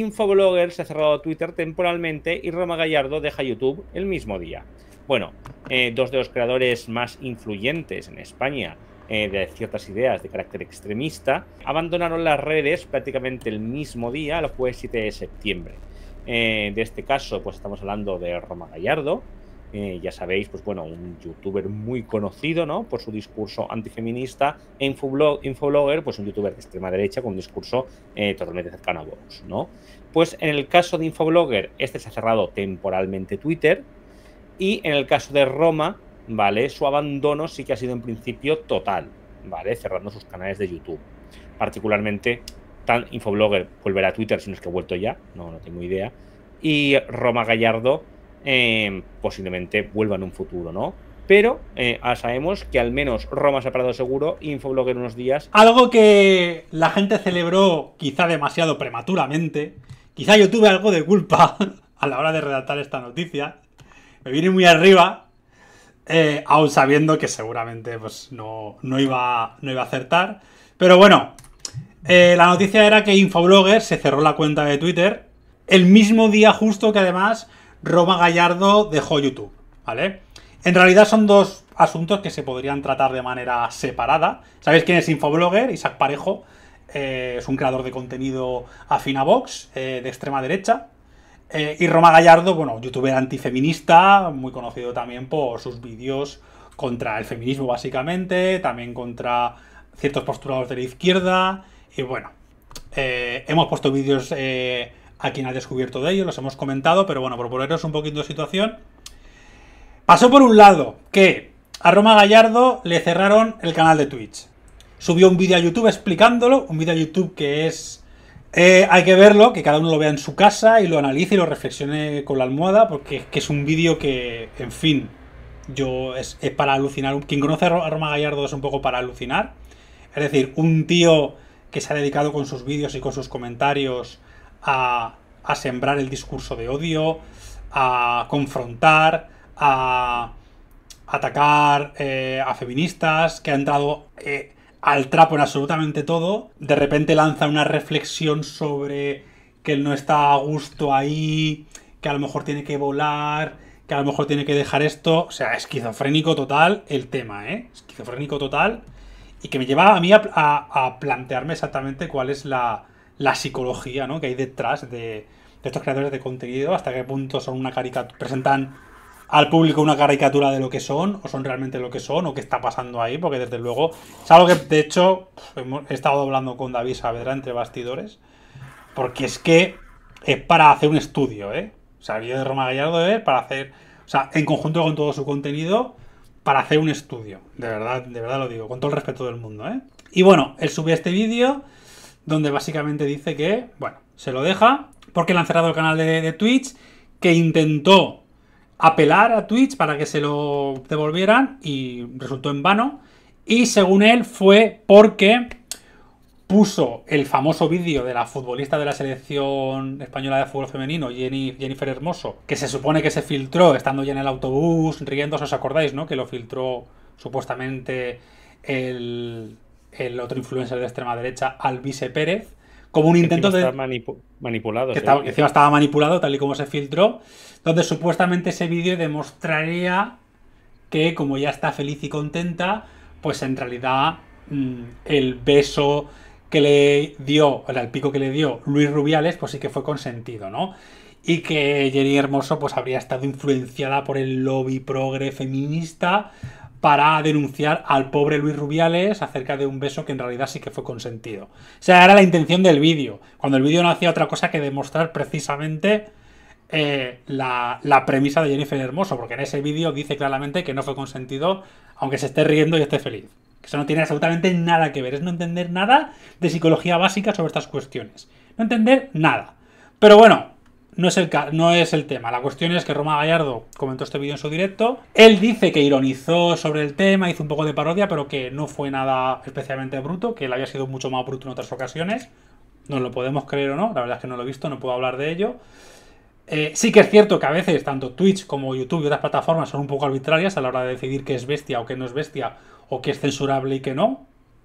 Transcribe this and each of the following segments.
Infoblogger se ha cerrado Twitter temporalmente y Roma Gallardo deja YouTube el mismo día. Bueno, eh, dos de los creadores más influyentes en España eh, de ciertas ideas de carácter extremista abandonaron las redes prácticamente el mismo día, el jueves 7 de septiembre. Eh, de este caso, pues estamos hablando de Roma Gallardo, eh, ya sabéis, pues bueno, un youtuber muy conocido, ¿no? Por su discurso antifeminista e infoblogger, pues un youtuber de extrema derecha con un discurso eh, totalmente cercano a Vox, ¿no? Pues en el caso de infoblogger, este se ha cerrado temporalmente Twitter y en el caso de Roma, ¿vale? Su abandono sí que ha sido en principio total, ¿vale? Cerrando sus canales de YouTube. Particularmente, tan infoblogger volverá a Twitter, si no es que ha vuelto ya, no, no tengo idea. Y Roma Gallardo Em, posiblemente vuelva en un futuro, ¿no? Pero eh, ah, sabemos que al menos Roma se ha parado seguro, Infoblog en unos días. Algo que la gente celebró quizá demasiado prematuramente. Quizá yo tuve algo de culpa a la hora de redactar esta noticia. Me vine muy arriba, eh, aún sabiendo que seguramente pues, no, iba, no iba a acertar. Pero bueno, eh, la noticia era que Infoblogger se cerró la cuenta de Twitter el mismo día justo que además Roma Gallardo dejó YouTube, ¿vale? En realidad son dos asuntos que se podrían tratar de manera separada. ¿Sabéis quién es Infoblogger? Isaac Parejo. Eh, es un creador de contenido afina box, eh, de extrema derecha. Eh, y Roma Gallardo, bueno, youtuber antifeminista, muy conocido también por sus vídeos contra el feminismo básicamente, también contra ciertos postulados de la izquierda. Y bueno, hemos puesto vídeos a quien ha descubierto de ello, los hemos comentado, pero bueno, por poneros un poquito de situación. Pasó por un lado que a Roma Gallardo le cerraron el canal de Twitch. Subió un vídeo a YouTube explicándolo, un vídeo a YouTube que es... Eh, hay que verlo, que cada uno lo vea en su casa y lo analice y lo reflexione con la almohada, porque es un vídeo que, en fin, yo es, es, para alucinar. Quien conoce a Roma Gallardo es un poco para alucinar. Es decir, un tío que se ha dedicado con sus vídeos y con sus comentarios a, sembrar el discurso de odio, a confrontar, a atacar eh, a feministas, que ha entrado eh, al trapo en absolutamente todo, de repente lanza una reflexión sobre que él no está a gusto ahí, que a lo mejor tiene que volar, que a lo mejor tiene que dejar esto, o sea, esquizofrénico total el tema, ¿eh? Esquizofrénico total, y que me lleva a mí a plantearme exactamente cuál es la, la psicología ¿no? que hay detrás de, estos creadores de contenido, hasta qué punto son una caricatura, presentan al público una caricatura de lo que son, o son realmente lo que son, o qué está pasando ahí, porque desde luego es algo que de hecho hemos, he estado hablando con David Saavedra entre bastidores, porque es que es para hacer un estudio, ¿eh? O sea, el vídeo de Roma Gallardo es para hacer, o sea, en conjunto con todo su contenido, para hacer un estudio, de verdad, de verdad lo digo, con todo el respeto del mundo, ¿eh? Y bueno, él sube este vídeo donde básicamente dice que, bueno, se lo deja porque le han cerrado el canal de, Twitch, que intentó apelar a Twitch para que se lo devolvieran y resultó en vano. Y según él fue porque puso el famoso vídeo de la futbolista de la selección española de fútbol femenino, Jennifer Hermoso, que se supone que se filtró estando ya en el autobús, riendo os acordáis, ¿no? Que lo filtró supuestamente el, el otro influencer de extrema derecha, Alvise Pérez, como un intento de... manipulado. estaba, estaba manipulado, tal y como se filtró, donde supuestamente ese vídeo demostraría que como ya está feliz y contenta, pues en realidad mm, el beso que le dio, o el pico que le dio Luis Rubiales, pues sí que fue consentido, ¿no? Y que Jenny Hermoso pues habría estado influenciada por el lobby progre feminista para denunciar al pobre Luis Rubiales acerca de un beso que en realidad sí que fue consentido. O sea, era la intención del vídeo, cuando el vídeo no hacía otra cosa que demostrar precisamente eh, la, la, premisa de Jennifer Hermoso, porque en ese vídeo dice claramente que no fue consentido, aunque se esté riendo y esté feliz. Eso no tiene absolutamente nada que ver, es no entender nada de psicología básica sobre estas cuestiones. No entender nada. Pero bueno, no es, el, no es el tema. La cuestión es que Roma Gallardo comentó este vídeo en su directo. Él dice que ironizó sobre el tema, hizo un poco de parodia, pero que no fue nada especialmente bruto, que él había sido mucho más bruto en otras ocasiones. No lo podemos creer o no, la verdad es que no lo he visto, no puedo hablar de ello. Eh, sí que es cierto que a veces tanto Twitch como YouTube y otras plataformas son un poco arbitrarias a la hora de decidir qué es bestia o qué no es bestia, o qué es censurable y qué no.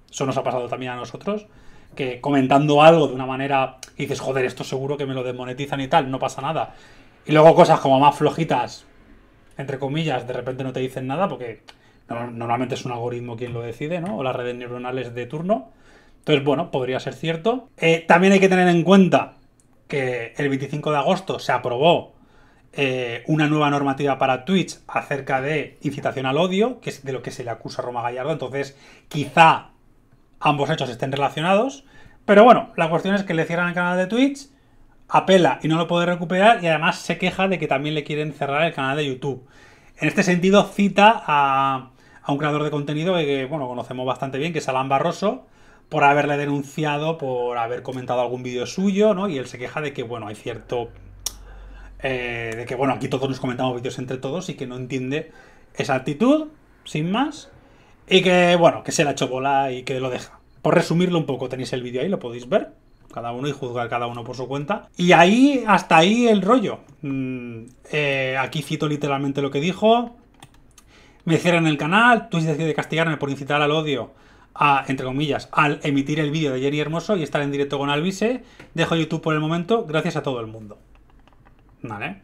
Eso nos ha pasado también a nosotros que comentando algo de una manera y dices, joder, esto seguro que me lo desmonetizan y tal, no pasa nada. Y luego cosas como más flojitas, entre comillas, de repente no te dicen nada porque normalmente es un algoritmo quien lo decide, ¿no? O las redes neuronales de turno. Entonces, bueno, podría ser cierto. Eh, también hay que tener en cuenta que el 25 de agosto se aprobó eh, una nueva normativa para Twitch acerca de incitación al odio, que es de lo que se le acusa a Roma Gallardo. Entonces, quizá ambos hechos estén relacionados. Pero bueno, la cuestión es que le cierran el canal de Twitch, apela y no lo puede recuperar y además se queja de que también le quieren cerrar el canal de YouTube. En este sentido cita a, un creador de contenido que, bueno, conocemos bastante bien, que es Alan Barroso, por haberle denunciado, por haber comentado algún vídeo suyo, ¿no? Y él se queja de que, bueno, hay cierto... Eh, de que, bueno, aquí todos nos comentamos vídeos entre todos y que no entiende esa actitud, sin más. Y que, bueno, que se la bola y que lo deja. Por resumirlo un poco, tenéis el vídeo ahí, lo podéis ver. Cada uno y juzgar cada uno por su cuenta. Y ahí, hasta ahí el rollo. Mm, eh, aquí cito literalmente lo que dijo. Me cierran el canal, Twitch decide castigarme por incitar al odio, a, entre comillas, al emitir el vídeo de Jenny Hermoso y estar en directo con Alvise. Dejo YouTube por el momento, gracias a todo el mundo. Vale.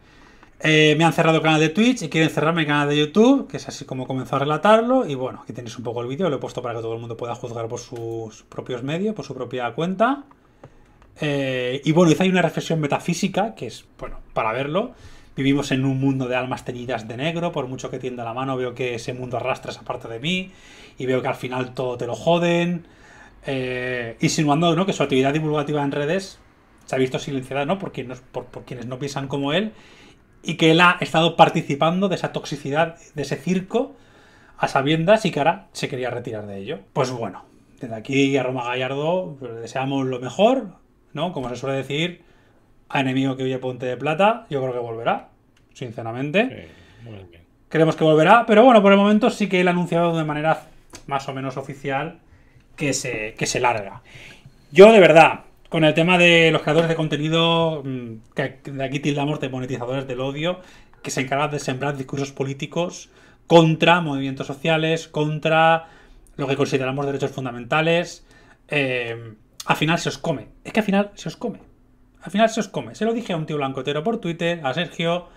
Eh, me han cerrado el canal de Twitch y quieren cerrarme el canal de YouTube, que es así como comenzó a relatarlo. Y bueno, aquí tenéis un poco el vídeo, lo he puesto para que todo el mundo pueda juzgar por sus propios medios, por su propia cuenta. Eh, y bueno, hice ahí una reflexión metafísica, que es, bueno, para verlo. Vivimos en un mundo de almas teñidas de negro, por mucho que tienda la mano, veo que ese mundo arrastra esa parte de mí y veo que al final todo te lo joden. Eh, insinuando ¿no? que su actividad divulgativa en redes se ha visto silenciada ¿no? por, por quienes no piensan como él y que él ha estado participando de esa toxicidad, de ese circo, a sabiendas y que ahora se quería retirar de ello. Pues bueno, desde aquí a Roma Gallardo pues, le deseamos lo mejor, ¿no? Como se suele decir, a enemigo que huye ponte de plata, yo creo que volverá, sinceramente. Creemos que volverá, pero bueno, por el momento sí que él ha anunciado de manera más o menos oficial que se, que se larga. Yo de verdad, con el tema de los creadores de contenido, mm, que de aquí tildamos de monetizadores del odio, que se encargan de sembrar discursos políticos contra movimientos sociales, contra lo que consideramos derechos fundamentales. Em, al final se os come. Es que al final se os come. Al final se os come. Se lo dije a un tío blancotero por Twitter, a Sergio,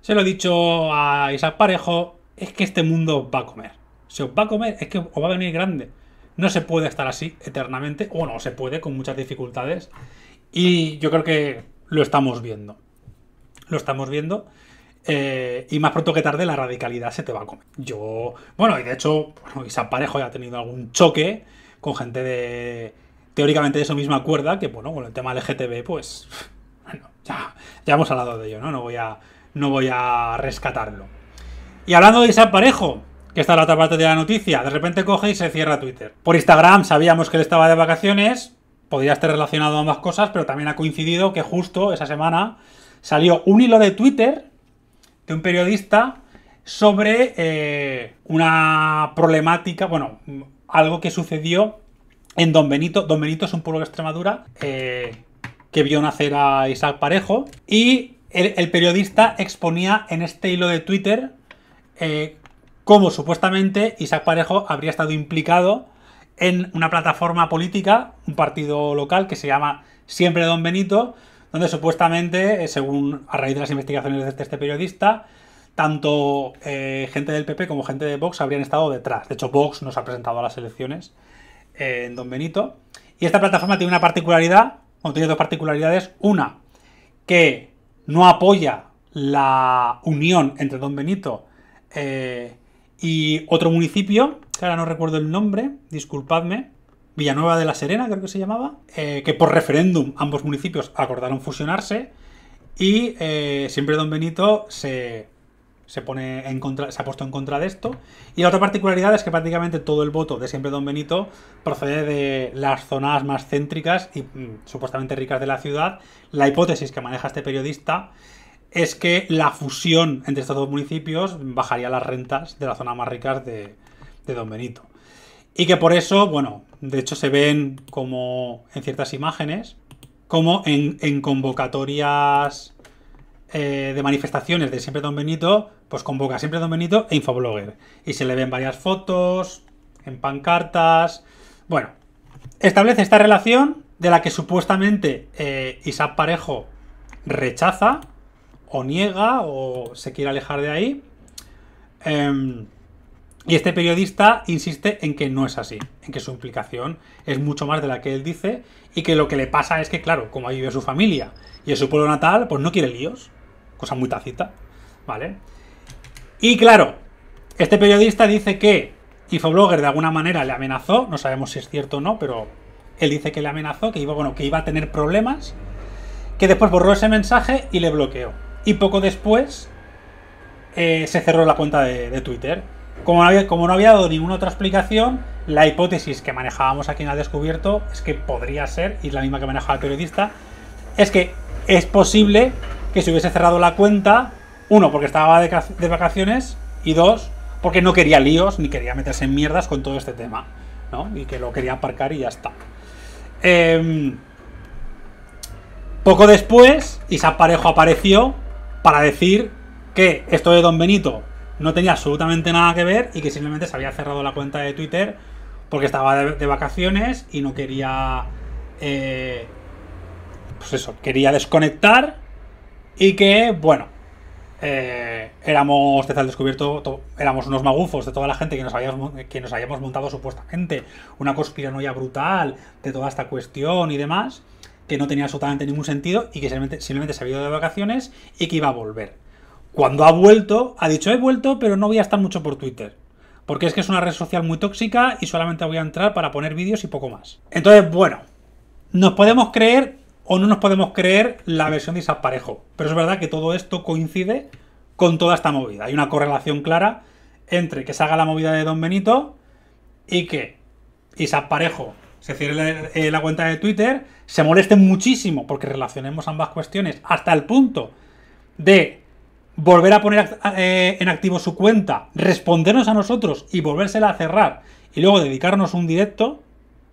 se lo he dicho a Isaac Parejo. Es que este mundo os va a comer. Se os va a comer, es que os va a venir grande. No se puede estar así eternamente, o no se puede con muchas dificultades, y yo creo que lo estamos viendo. Lo estamos viendo. Eh, y más pronto que tarde la radicalidad se te va a comer. Yo, bueno, y de hecho, bueno, Parejo ya ha tenido algún choque con gente de, teóricamente de su misma cuerda, que bueno, con el tema LGTB, pues, bueno, ya, ya, hemos hablado de ello, ¿no? No voy a, no voy a rescatarlo. Y hablando de Isaac Parejo, que está la otra parte de la noticia. De repente coge y se cierra Twitter. Por Instagram sabíamos que él estaba de vacaciones, podría estar relacionado a ambas cosas, pero también ha coincidido que justo esa semana salió un hilo de Twitter de un periodista sobre eh, una problemática, bueno, algo que sucedió en Don Benito. Don Benito es un pueblo de Extremadura eh, que vio nacer a Isaac Parejo y el, periodista exponía en este hilo de Twitter eh, como supuestamente Isaac Parejo habría estado implicado en una plataforma política, un partido local que se llama Siempre Don Benito, donde supuestamente, eh, según a raíz de las investigaciones de este periodista, tanto eh, gente del PP como gente de Vox habrían estado detrás. De hecho, Vox nos ha presentado a las elecciones eh, en Don Benito. Y esta plataforma tiene una particularidad, o tiene dos particularidades. Una, que no apoya la unión entre Don Benito y otro municipio, que ahora no recuerdo el nombre, disculpadme, Villanueva de la Serena creo que se llamaba, eh, que por referéndum ambos municipios acordaron fusionarse y eh, siempre don Benito se, pone en contra, se ha puesto en contra de esto. Y la otra particularidad es que prácticamente todo el voto de siempre don Benito procede de las zonas más céntricas y mm, supuestamente ricas de la ciudad. La hipótesis que maneja este periodista es que la fusión entre estos dos municipios bajaría las rentas de las zonas más ricas de, Don Benito. Y que por eso, bueno, de hecho se ven como en ciertas imágenes, como en, convocatorias eh, de manifestaciones de Siempre Don Benito, pues convoca Siempre Don Benito e Infoblogger. Y se le ven varias fotos, en pancartas. Bueno, establece esta relación de la que supuestamente eh, Isaac Parejo rechaza o niega o se quiere alejar de ahí. Em, y este periodista insiste en que no es así, en que su implicación es mucho más de la que él dice y que lo que le pasa es que, claro, como ahí vive su familia y es su pueblo natal, pues no quiere líos, cosa muy tacita, ¿vale? Y claro, este periodista dice que Infoblogger de alguna manera le amenazó, no sabemos si es cierto o no, pero él dice que le amenazó, que iba, bueno, que iba a tener problemas, que después borró ese mensaje y le bloqueó y poco después eh, se cerró la cuenta de, Twitter. Como no, había, dado ninguna otra explicación, la hipótesis que manejábamos aquí en el descubierto es que podría ser, y es la misma que manejaba el periodista, es que es posible que se hubiese cerrado la cuenta, uno, porque estaba de, vacaciones, y dos, porque no quería líos ni quería meterse en mierdas con todo este tema, ¿no? Y que lo quería aparcar y ya está. Em, poco después, Isaac Parejo apareció para decir que esto de Don Benito no tenía absolutamente nada que ver y que simplemente se había cerrado la cuenta de Twitter porque estaba de, vacaciones y no quería... Eh, pues eso, quería desconectar y que, bueno, eh, éramos, desde el descubierto, éramos unos magufos de toda la gente que nos, habíamos, que nos habíamos montado supuestamente una conspiranoia brutal de toda esta cuestión y demás que no tenía absolutamente ningún sentido y que simplemente, se había ido de vacaciones y que iba a volver. Cuando ha vuelto, ha dicho he vuelto, pero no voy a estar mucho por Twitter. Porque es que es una red social muy tóxica y solamente voy a entrar para poner vídeos y poco más. Entonces, bueno, nos podemos creer o no nos podemos creer la versión de Isaparejo. Pero es verdad que todo esto coincide con toda esta movida. Hay una correlación clara entre que se haga la movida de Don Benito y que Isaparejo... Parejo se cierre la, cuenta de Twitter, se molesten muchísimo porque relacionemos ambas cuestiones hasta el punto de volver a poner eh, en activo su cuenta, respondernos a nosotros y volvérsela a cerrar y luego dedicarnos un directo,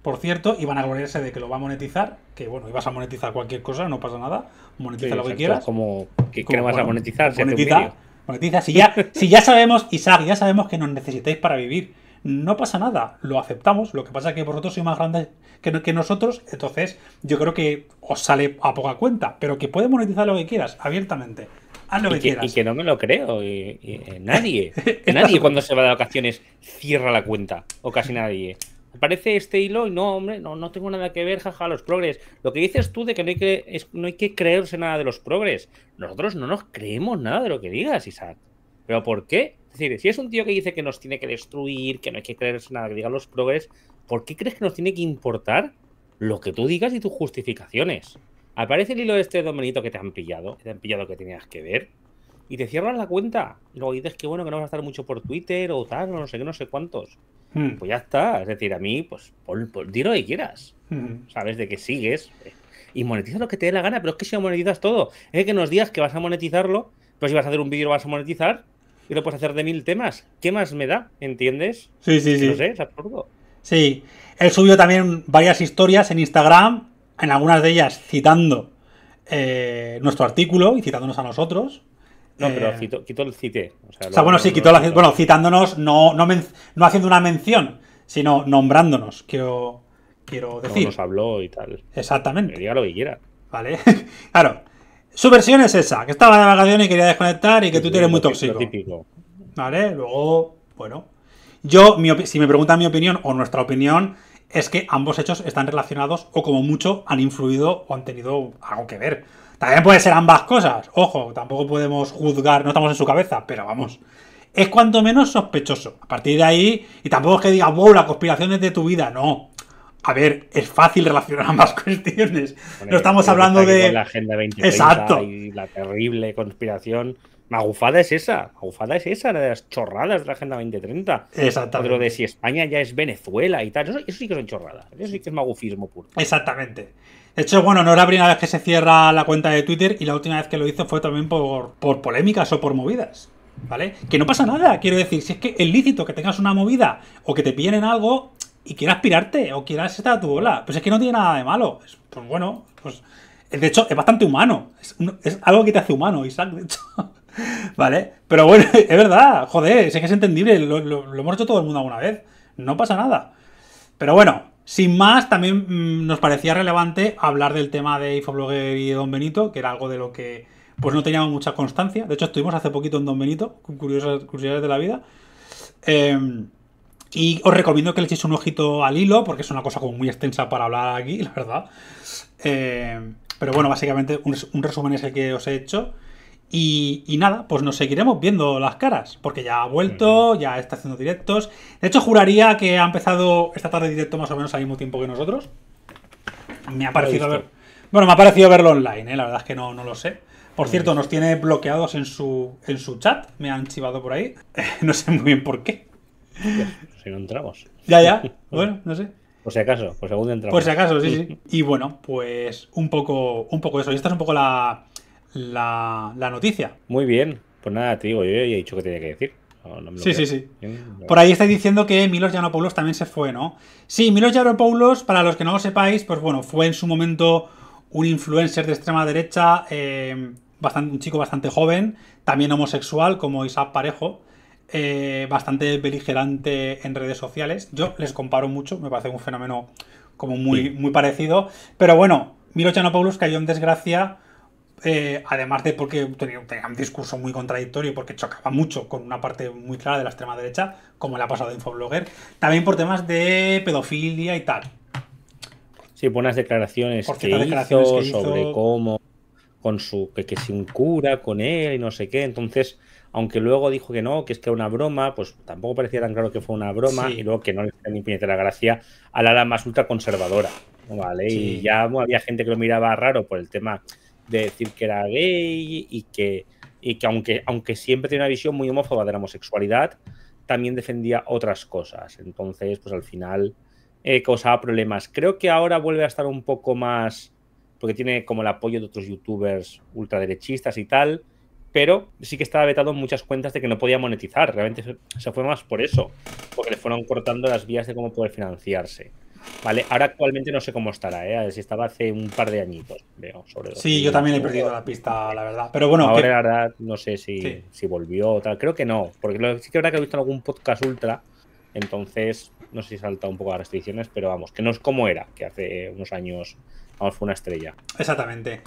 por cierto, y van a gloriarse de que lo va a monetizar, que bueno, ibas a monetizar cualquier cosa, no pasa nada, monetiza lo que quieras. Como, que como, vas a monetizar? Monetiza, monetiza. Si ya, si ya sabemos, Isaac, ya sabemos que nos necesitáis para vivir no pasa nada, lo aceptamos, lo que pasa es que vosotros sois más grandes que, nosotros, entonces yo creo que os sale a poca cuenta, pero que puedes monetizar lo que quieras, abiertamente. Haz ah, lo que, quieras. Y que no me lo creo. Y, eh, nadie. nadie cuando se va de vacaciones cierra la cuenta. O casi nadie aparece este hilo y no, hombre, no, no tengo nada que ver, jaja, los progres. Lo que dices tú de que no hay que, no hay que creerse nada de los progres. Nosotros no nos creemos nada de lo que digas, Isaac. ¿Pero por qué? Es decir, si es un tío que dice que nos tiene que destruir, que no hay que creerse nada, que digan los progres, ¿por qué crees que nos tiene que importar lo que tú digas y tus justificaciones? Aparece el hilo este de este domenito que te han pillado, que te han pillado que tenías que ver, y te cierras la cuenta. Y luego dices que bueno, que no vas a estar mucho por Twitter o tal, no sé qué, no sé cuántos. Hmm. Pues ya está. Es decir, a mí, pues, por, por di lo que quieras. Hmm. Sabes de que sigues. Eh, y monetiza lo que te dé la gana, pero es que si lo monetizas todo, es que nos digas que vas a monetizarlo, pero si vas a hacer un vídeo lo vas a monetizar, y lo puedes hacer de mil temas. ¿Qué más me da? ¿Entiendes? Sí, sí, sí. No sé, es absurdo. Sí, él subió también varias historias en Instagram, en algunas de ellas citando eh, nuestro artículo y citándonos a nosotros. No, pero eh, quitó el cité. O sea, bueno, sí, quitó la, bueno, citándonos, no, haciendo una mención, sino nombrándonos, quiero, quiero decir. nos habló y tal. Exactamente. Me diga lo que quiera. Vale, claro. Su versión es esa, que estaba de vacaciones y quería desconectar y que tú eres muy tóxico. Vale, luego, bueno. Yo, si me preguntan mi opinión o nuestra opinión, es que ambos hechos están relacionados o como mucho han influido o han tenido algo que ver. También puede ser ambas cosas. Ojo, tampoco podemos juzgar, no estamos en su cabeza, pero vamos. Es cuanto menos sospechoso. A partir de ahí, y tampoco es que diga, wow, la conspiración es de tu vida, no. A ver, es fácil relacionar ambas cuestiones. no estamos hablando de. La Agenda 2030 Exacto. y la terrible conspiración. Magufada es esa, magufada es esa, la de las chorradas de la Agenda 2030. Exactamente. de si España ya es Venezuela y tal. Eso, sí que son chorradas. Eso sí que es magufismo puro. Exactamente. De hecho, bueno, no era la primera vez que se cierra la cuenta de Twitter y la última vez que lo hizo fue también por, por polémicas o por movidas. ¿Vale? Que no pasa nada, quiero decir, si es que es lícito que tengas una movida o que te pillen en algo, y quieras pirarte o quieras estar a tu bola. Pues es que no tiene nada de malo. Pues bueno, pues. De hecho, es bastante humano. Es, algo que te hace humano, Isaac, de hecho. ¿Vale? Pero bueno, es verdad, joder, es que es entendible. Lo, hemos hecho todo el mundo alguna vez. No pasa nada. Pero bueno, sin más, también mm, nos parecía relevante hablar del tema de Infoblogger y de Don Benito, que era algo de lo que pues no teníamos mucha constancia. De hecho, estuvimos hace poquito en Don Benito, con curiosidades de la vida. Em, y os recomiendo que le echéis un ojito al hilo, porque es una cosa como muy extensa para hablar aquí, la verdad. Eh, pero bueno, básicamente un, resumen es el que os he hecho. Y, nada, pues nos seguiremos viendo las caras, porque ya ha vuelto, ya está haciendo directos. De hecho, juraría que ha empezado esta tarde directo más o menos al mismo tiempo que nosotros. Me ha parecido ver... Bueno, me ha parecido verlo online, ¿eh? la verdad es que no, no lo sé. Por cierto, nos tiene bloqueados en su, en su chat, me han chivado por ahí. no sé muy bien por qué no entramos Ya, ya. Bueno, no sé. Por si acaso, por si entramos. Por si acaso, sí, sí. Y bueno, pues un poco, un poco eso. Y esta es un poco la, noticia. Muy bien. Pues nada, te digo, yo ya he dicho que tenía que decir. sí, sí, sí, Por ahí estáis diciendo que Milos Yanopoulos también se fue, ¿no? Sí, Milos Yanopoulos, para los que no lo sepáis, pues bueno, fue en su momento un influencer de extrema derecha, eh, bastante, un chico bastante joven, también homosexual, como Isaac Parejo. Eh, bastante beligerante en redes sociales. Yo les comparo mucho, me parece un fenómeno como muy, muy parecido. Pero bueno, Milo Paulus cayó en desgracia. Eh, además de porque tenía, un discurso muy contradictorio, porque chocaba mucho con una parte muy clara de la extrema derecha, como le ha pasado a Infoblogger, también por temas de pedofilia y tal. Sí, buenas declaraciones, por declaraciones sobre cómo, con su, que, cura, con él y no sé qué. Entonces, aunque luego dijo que no, que es que era una broma, pues tampoco parecía tan claro que fue una broma, y luego que no le ni puñetera la gracia a la ala más ultraconservadora, ¿vale? Y ya había gente que lo miraba raro por el tema de decir que era gay y que, y que aunque, aunque siempre tiene una visión muy homófoba de la homosexualidad, también defendía otras cosas. Entonces, pues al final eh, causaba problemas. Creo que ahora vuelve a estar un poco más, porque tiene como el apoyo de otros youtubers ultraderechistas y tal, pero sí que estaba vetado en muchas cuentas de que no podía monetizar. Realmente se fue más por eso, porque le fueron cortando las vías de cómo poder financiarse. Vale, ahora actualmente no sé cómo estará, ¿eh? si estaba hace un par de añitos, veo, Sí, yo también he perdido la pista, la verdad. Pero bueno, ahora la verdad no sé si, volvió o tal, creo que no, porque lo, sí que verdad que he visto en algún podcast ultra, entonces no sé si salta un poco las restricciones, pero vamos, que no es como era, que hace unos años, vamos, fue una estrella. Exactamente.